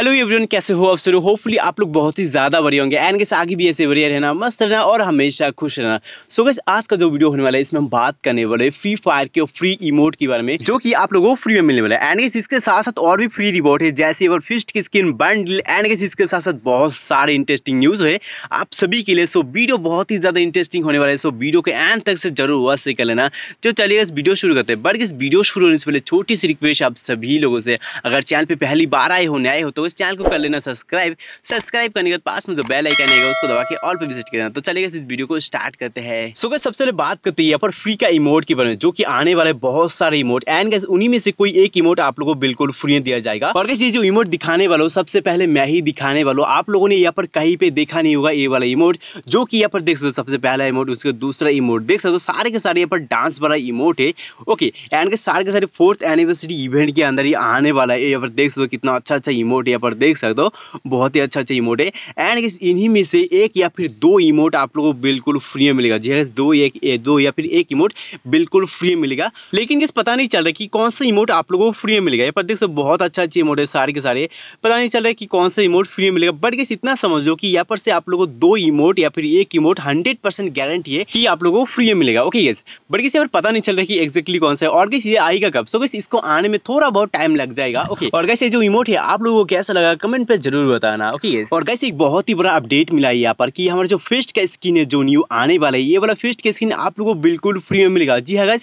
Hello everyone कैसे हो आप सर होपफुली आप लोग बहुत ही ज़्यादा बढ़िया होंगे एंड कैसे आगे भी ऐसे बढ़िया रहना मस्त रहना और हमेशा खुश रहना सो so गैस आज का जो वीडियो होने वाला है इसमें हम बात करने वाले फ्री फायर के फ्री इमोट के बारे में जो कि आप लोगों को फ्री में मिलने वाला है एंड गैस इसके साथ साथ और भी फ्री रिपोर्ट है जैसे अगर फिस्ट की स्किन बंडल एंड गैस इसके साथ साथ बहुत सारे इंटरेस्टिंग न्यूज़ है आप सभी के लिए सो वीडियो बहुत ही ज़्यादा इंटरेस्टिंग होने वाला है सो वीडियो के एंड तक से जरूर वॉच से कर लेना तो चलिए इस वीडियो शुरू करते हैं बट इस वीडियो शुरू होने से पहले छोटी सी रिक्वेस्ट आप सभी लोगों से अगर चैनल पर पहली बार आए हो नए हो तो इस चैनल को कर लेना सब्सक्राइब सब्सक्राइब करने के बाद पास में जो बेल आइकन आएगा उसको दबा के ऑल पे विजिट करना तो चलेगा इस वीडियो को स्टार्ट करते हैं सो so, सबसे पहले बात करते हैं यहाँ पर फ्री का इमोट के बारे में जो की आने वाले बहुत सारे इमोट एंड गैस उन्हीं में से कोई एक इमोट आप लोगों को बिल्कुल फ्री में दिया जाएगा और गैस ये जो इमोट दिखाने वालों सबसे पहले मैं ही दिखाने वालों आप लोगों ने यहाँ पर कहीं पे देखा नहीं होगा ये वाला इमोट जो कि यहाँ पर देख सकते हो सबसे पहला इमोट उसके दूसरा इमोट देख सकते हो सारे के सारे यहाँ पर डांस वाला इमोट है ओके एंड के सारे के सारे फोर्थ एनिवर्सरी इवेंट के अंदर ही आने वाला है यहाँ पर देख सकते हो कितना अच्छा अच्छा इमोट यहाँ यहाँ पर देख सकते हो बहुत ही अच्छा अच्छा इमोट है एंड इन्हीं में से एक या फिर दो इमोट आप लोगों को बिल्कुल फ्री में मिलेगा जी हाँ, दो एक ए, दो या फिर एक इमोट बिल्कुल फ्री में मिलेगा लेकिन इस पता नहीं चल रहा कि कौन सा इमोट आप लोगों को फ्री में मिलेगा यहाँ पर देख सकते बहुत अच्छा अच्छा इमोट है सारे के सारे पता नहीं चल रहा है कि कौन सा इमोट फ्री में मिलेगा बट गैस इतना समझ लो कि यहाँ पर से आप लोगों को दो इमोट या फिर एक इमोट हंड्रेड परसेंट गारंटी है कि आप लोगों को फ्री में मिलेगा ओके ये बट गैस यहाँ पर पता नहीं चल रहा कि एक्जेक्टली कौन सा है और गैस ये आएगा कब सो गैस इसको आने में थोड़ा बहुत टाइम लग जाएगा ओके और गैस ये जो इमोट है आप लोगों को कैसा कैसा लगा कमेंट पे जरूर बताना ओके और कैसे एक बहुत ही बड़ा अपडेट मिला है यहाँ पर कि हमारा जो फेस्ट का स्किन है जो न्यू आने वाला है ये वाला फेस्ट का स्किन आप लोगों को बिल्कुल फ्री में मिलेगा जी हाँ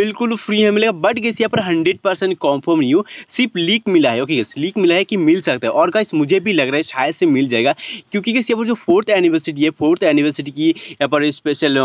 बिल्कुल फ्री में मिलेगा बट गैस यहाँ पर हंड्रेड परसेंट कॉन्फर्म नहीं हो सिर्फ लीक मिला है ओके गैस लीक मिला है कि मिल सकता है और गैस मुझे भी लग रहा है शायद से मिल जाएगा क्योंकि गैस यहाँ पर जो फोर्थ एनिवर्सरी है फोर्थ एनिवर्सरी की यहाँ पर स्पेशल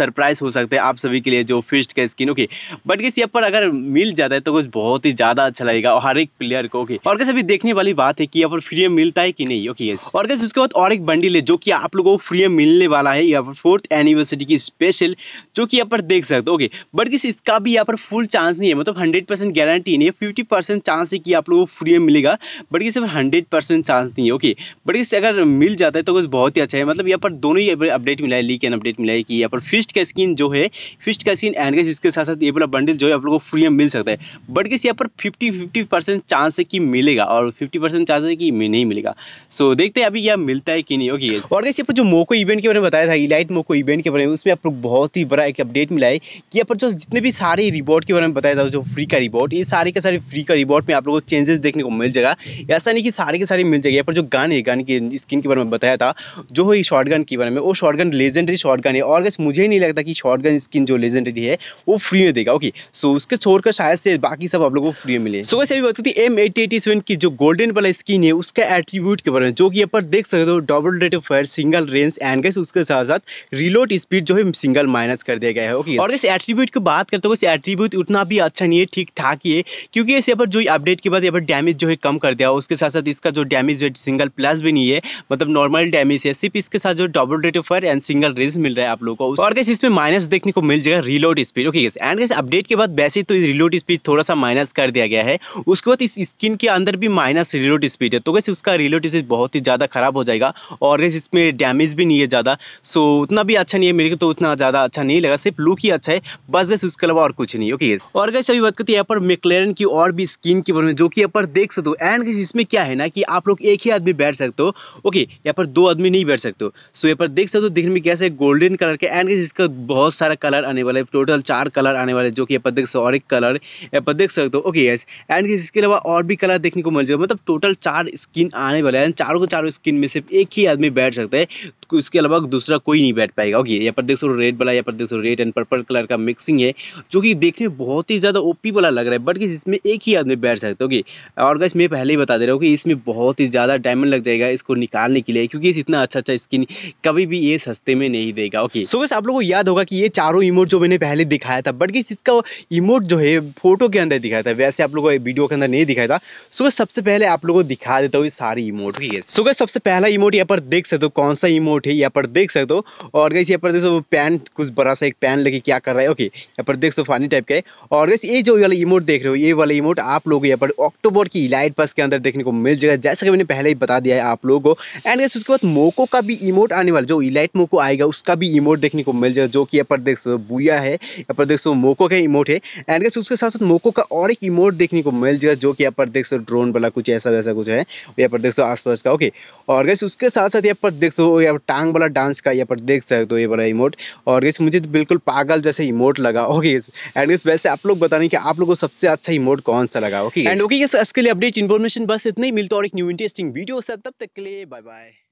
सरप्राइज uh, हो सकता है आप सभी के लिए जो फेस्ट का स्किन ओके बट गैस यहाँ पर अगर मिल जाता है तो कुछ बहुत ही ज़्यादा अच्छा लगेगा हर एक प्लेयर को ओके और कैसे अभी देखने वाली बात सकते हैं कि यहाँ पर फ्री में मिलता है कि नहीं ओके okay, yes. और गैस उसके बाद और एक बंडल है जो कि आप लोगों को फ्री में मिलने वाला है यहाँ पर फोर्थ एनिवर्सरी की स्पेशल जो कि यहाँ पर देख सकते हो ओके बट किस इसका भी यहाँ पर फुल चांस नहीं है मतलब हंड्रेड परसेंट गारंटी नहीं है फिफ्टी परसेंट चांस है कि आप लोगों को फ्री में मिलेगा बट किस हंड्रेड परसेंट चांस नहीं है ओके बट किस अगर मिल जाता है तो कुछ बहुत ही अच्छा है मतलब यहाँ पर दोनों ही अपडेट मिला है लीक एंड अपडेट मिला है कि यहाँ पर फिस्ट का स्क्रीन जो है फिस्ट का स्क्रीन एंड गैस इसके साथ साथ ये पूरा बंडल जो है आप लोगों को फ्री में मिल सकता है बट किस यहाँ पर फिफ्टी फिफ्टी परसेंट चांस है कि मिलेगा और फिफ्टी परसेंट चांसेस है कि नहीं मिलेगा सो so, देखते हैं अभी यह मिलता है कि नहीं ओके okay, और जैसे पर जो मोको इवेंट के बारे में बताया था इलाइट मोको इवेंट के बारे में उसमें आप लोग बहुत ही बड़ा एक अपडेट मिला है कि यहाँ पर जो जितने भी सारे रिवॉर्ड के बारे में बताया था जो फ्री का रिवॉर्ड ये सारे के सारे फ्री का रिवॉर्ड में आप लोगों को चेंजेस देखने को मिल जाएगा ऐसा नहीं कि सारे के सारे मिल जाएगा यहाँ पर जो गन है गन की स्किन के बारे में बताया था जो है शॉर्ट गन के बारे में वो shotgun legendary shotgun है और वैसे मुझे नहीं लगता कि शॉर्ट गन स्किन जो लेजेंडरी है वो फ्री में देगा ओके सो उसके छोड़कर शायद से बाकी सब आप लोगों को फ्री में मिले सो वैसे अभी बताती करती है एम एटी एटी सेवन की जो गोल्डन वाला स्किन है उसका एट्रीब्यूट के बारे में जो कि यहाँ पर देख सकते हो double rate of fire single range and guys उसके साथ साथ रिलोड स्पीड जो है सिंगल माइनस कर दिया गया है ओके और इस एट्रीब्यूट की बात करते हो इस एट्रीब्यूट उतना भी अच्छा नहीं है ठीक ठाक ही है क्योंकि इस यहाँ पर जो अपडेट के बाद यहाँ पर डैमेज जो है कम कर दिया उसके साथ साथ इसका जो डैमेज है सिंगल प्लस भी नहीं है मतलब नॉर्मल डैमेज है सिर्फ इसके साथ जो double rate of fire and single range मिल रहा है आप लोग को और गैस इसमें माइनस देखने को मिल जाएगा reload speed okay and guys update के बाद वैसे तो रिलोड स्पीड थोड़ा सा माइनस कर दिया गया है उसके बाद इस स्किन के अंदर भी माइनस रिलोड रिलेटिव स्पीड है तो वैसे उसका रिलेटिव स्पीड बहुत ही ज़्यादा ख़राब हो जाएगा और वैसे इसमें डैमेज भी नहीं है ज़्यादा सो उतना भी अच्छा नहीं है मेरे को तो उतना ज़्यादा अच्छा नहीं लगा सिर्फ लुक ही अच्छा है बस वैसे उसके अलावा और कुछ नहीं ओके ये और वैसे अभी बात करती है यहाँ पर मेकलेरन की और भी स्कीम के बारे में जो कि यहाँ पर देख सकते हो एंड इसमें क्या है ना कि आप लोग एक ही आदमी बैठ सकते हो ओके यहाँ पर दो आदमी नहीं बैठ सकते हो सो यहाँ पर देख सकते हो दिखने में कैसे गोल्डन कलर के एंड इसका बहुत सारा कलर आने वाला है टोटल चार कलर आने वाले जो कि यहाँ पर देख सकते हो और एक कलर यहाँ पर देख सकते हो ओके यस एंड इसके अलावा और भी कलर देखने को मिल जाएगा मतलब टोटल टोटल चार स्किन आने वाले हैं चारों के चारों स्किन में सिर्फ एक ही आदमी बैठ सकता है तो इसके अलावा दूसरा कोई नहीं बैठ पाएगा ओके यहाँ पर देख सो रेड वाला यहाँ पर देख so red and purple colour का मिक्सिंग है जो कि देखने में बहुत ही ज़्यादा ओपी वाला लग रहा है बट कि इसमें एक ही आदमी बैठ सकता है ओके और गैस मैं पहले ही बता दे रहा हूँ कि इसमें बहुत ही ज़्यादा डायमंड लग जाएगा इसको निकालने के लिए क्योंकि इतना अच्छा अच्छा स्किन कभी भी ये सस्ते में नहीं देगा ओके सो बस आप लोगों को याद होगा कि ये चारों इमोट जो मैंने पहले दिखाया था बट कि इसका इमोट जो है फोटो के अंदर दिखाया था वैसे आप लोगों को वीडियो के अंदर नहीं दिखाया था सो सबसे पहले आप लोगों दिखा देता हूँ सारे इमोट ठीक सो गई सबसे पहला इमोट यहाँ पर देख सकते हो कौन सा इमोट है यहाँ पर देख सकते हो और गई यहाँ पर देख सो पैन कुछ बड़ा सा एक पैन लेके क्या कर रहा है ओके यहाँ पर देख सो फानी टाइप का है और गई ये जो वाला इमोट देख रहे हो ये वाला इमोट आप लोग यहाँ पर अक्टूबर की इलाइट पास के अंदर देखने को मिल जाएगा जैसा कि मैंने पहले ही बता दिया है आप लोगों को एंड गई उसके बाद मोको का भी इमोट आने वाला जो इलाइट मोको आएगा उसका भी इमोट देखने को मिल जाएगा जो कि यहाँ पर देख सो हो बुया है यहाँ पर देख सो मोको का इमोट है एंड गई उसके साथ साथ मोको का और एक इमोट देखने को मिल जाएगा जो कि यहाँ पर देख सो ड्रोन वाला कुछ ऐसा वैसा सा कुछ है यहाँ पर देख सो आस पास का ओके और गैस उसके साथ साथ यहाँ पर देख सो यहाँ पर टांग वाला डांस का यहाँ पर देख सकते हो ये बड़ा इमोट और गैस मुझे तो बिल्कुल पागल जैसे इमोट लगा ओके एंड गैस वैसे आप लोग बताने कि आप लोग को सबसे अच्छा इमोट कौन सा लगा ओके एंड ओके इसके लिए अपडेट इन्फॉर्मेशन बस इतना ही मिलता और एक न्यू इंटरेस्टिंग वीडियो से तब तक के लिए बाय बाय